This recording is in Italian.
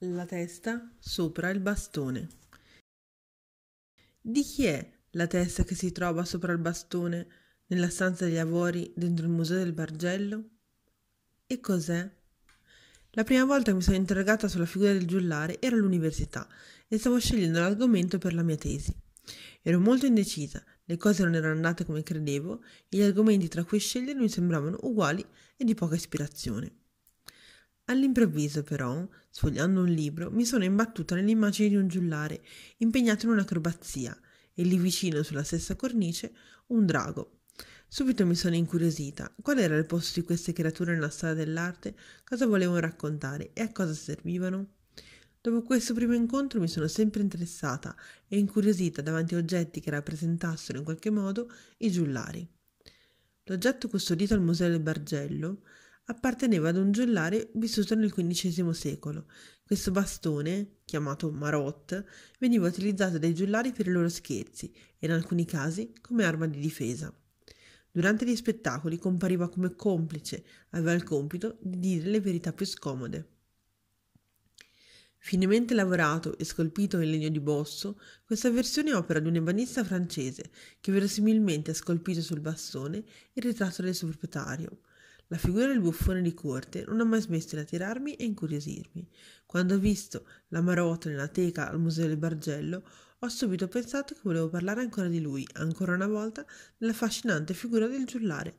La testa sopra il bastone. Di chi è la testa che si trova sopra il bastone nella stanza degli avori dentro il museo del Bargello? E cos'è? La prima volta che mi sono interrogata sulla figura del giullare era all'università e stavo scegliendo l'argomento per la mia tesi. Ero molto indecisa, le cose non erano andate come credevo e gli argomenti tra cui scegliere mi sembravano uguali e di poca ispirazione. All'improvviso, però, sfogliando un libro, mi sono imbattuta nell'immagine di un giullare impegnato in un'acrobazia e lì vicino, sulla stessa cornice, un drago. Subito mi sono incuriosita. Qual era il posto di queste creature nella storia dell'arte? Cosa volevano raccontare e a cosa servivano? Dopo questo primo incontro mi sono sempre interessata e incuriosita davanti a oggetti che rappresentassero in qualche modo i giullari. L'oggetto custodito al Museo del Bargello apparteneva ad un giullare vissuto nel XV secolo. Questo bastone, chiamato marot, veniva utilizzato dai giullari per i loro scherzi e in alcuni casi come arma di difesa. Durante gli spettacoli compariva come complice, aveva il compito di dire le verità più scomode. Finemente lavorato e scolpito in legno di bosso, questa versione è opera di un ebanista francese che verosimilmente ha scolpito sul bastone il ritratto del suo proprietario. La figura del buffone di corte non ha mai smesso di attirarmi e incuriosirmi. Quando ho visto la marotta nella teca al Museo del Bargello, ho subito pensato che volevo parlare ancora di lui, ancora una volta, della fascinante figura del giullare